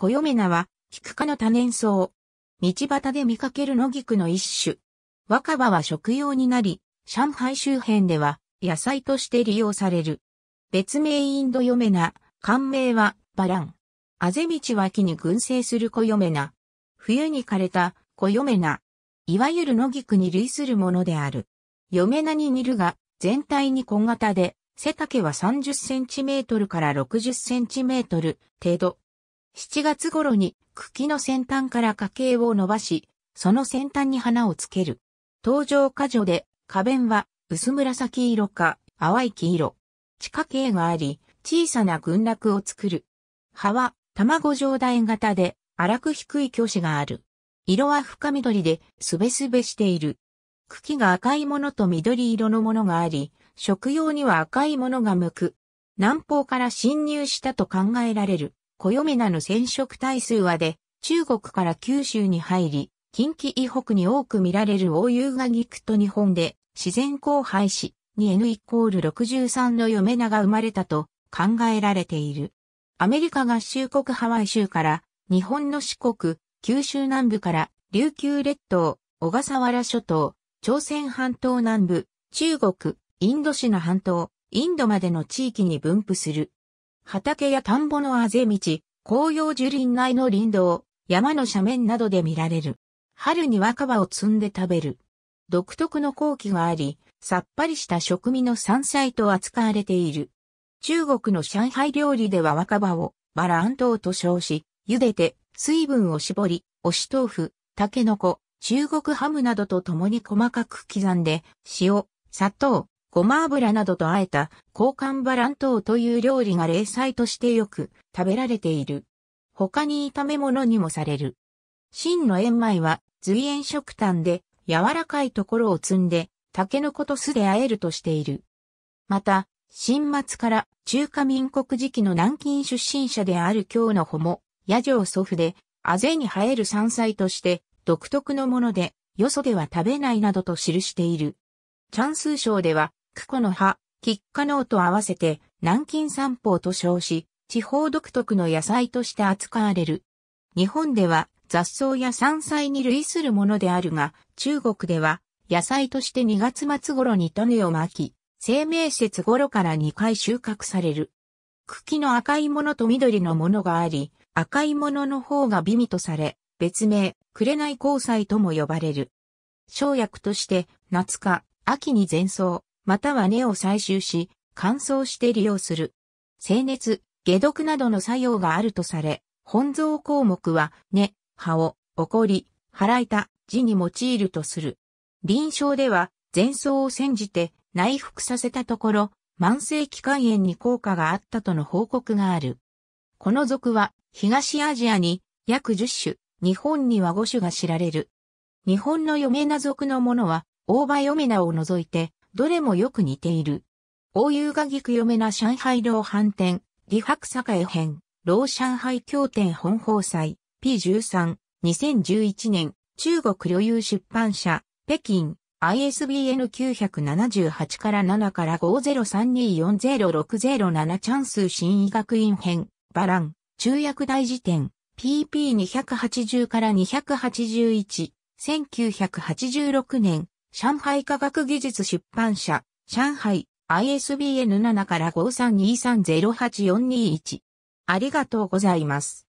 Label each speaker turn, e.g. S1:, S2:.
S1: コヨメナは、キク科の多年草。道端で見かける野菊の一種。若葉は食用になり、上海周辺では野菜として利用される。別名インドヨメナ、漢名はバラン。あぜ道は木に群生するコヨメナ。冬に枯れたコヨメナ。いわゆる野菊に類するものである。ヨメナに似るが、全体に小型で、背丈は30センチメートルから60センチメートル程度。7月頃に茎の先端から花茎を伸ばし、その先端に花をつける。登場果樹で花弁は薄紫色か淡い黄色。地下茎があり、小さな群落を作る。葉は卵状大型で荒く低い虚子がある。色は深緑で、すべすべしている。茎が赤いものと緑色のものがあり、食用には赤いものが向く。南方から侵入したと考えられる小嫁名の染色体数はで、中国から九州に入り、近畿以北に多く見られる大優がギと日本で自然交配し、2 N イコール63の嫁名が生まれたと考えられている。アメリカ合衆国ハワイ州から日本の四国、九州南部から琉球列島、小笠原諸島、朝鮮半島南部、中国、インドシナ半島、インドまでの地域に分布する。畑や田んぼのあぜ道、紅葉樹林内の林道、山の斜面などで見られる。春に若葉を摘んで食べる。独特の好奇があり、さっぱりした食味の山菜と扱われている。中国の上海料理では若葉をバラン島と称し、茹でて水分を絞り、おし豆腐、タケノコ、中国ハムなどと共に細かく刻んで、塩、砂糖、ごま油などと和えた、交換バラントという料理が例菜としてよく食べられている。他に炒め物にもされる。真の玄米は、随縁食炭で、柔らかいところを積んで、ケのこと酢で和えるとしている。また、新末から中華民国時期の南京出身者である京の穂も、野城祖父で、あぜに生える山菜として、独特のもので、よそでは食べないなどと記している。チャンスーでは、クコの葉、菊花ーと合わせて南京散歩と称し、地方独特の野菜として扱われる。日本では雑草や山菜に類するものであるが、中国では野菜として2月末頃に種をまき、生命節頃から2回収穫される。茎の赤いものと緑のものがあり、赤いものの方が美味とされ、別名、紅交際とも呼ばれる。生薬として、夏か、秋に前奏、または根を採集し、乾燥して利用する。清熱、解毒などの作用があるとされ、本草項目は根、葉を、起こり、腹た、字に用いるとする。臨床では、前奏を煎じて内服させたところ、慢性期間炎に効果があったとの報告がある。この属は、東アジアに約10種、日本には5種が知られる。日本のヨメナ属のものは、大葉ヨメナを除いて、どれもよく似ている。欧遊がぎくよめな上海老飯店、李白栄編、老上海協店本放祭、P13、2011年、中国旅遊出版社、北京、ISBN 978から7から503240607チャンス新医学院編、バラン、中薬大辞典、PP280 から281、1986年、上海科学技術出版社、上海 ISBN7 から532308421。ありがとうございます。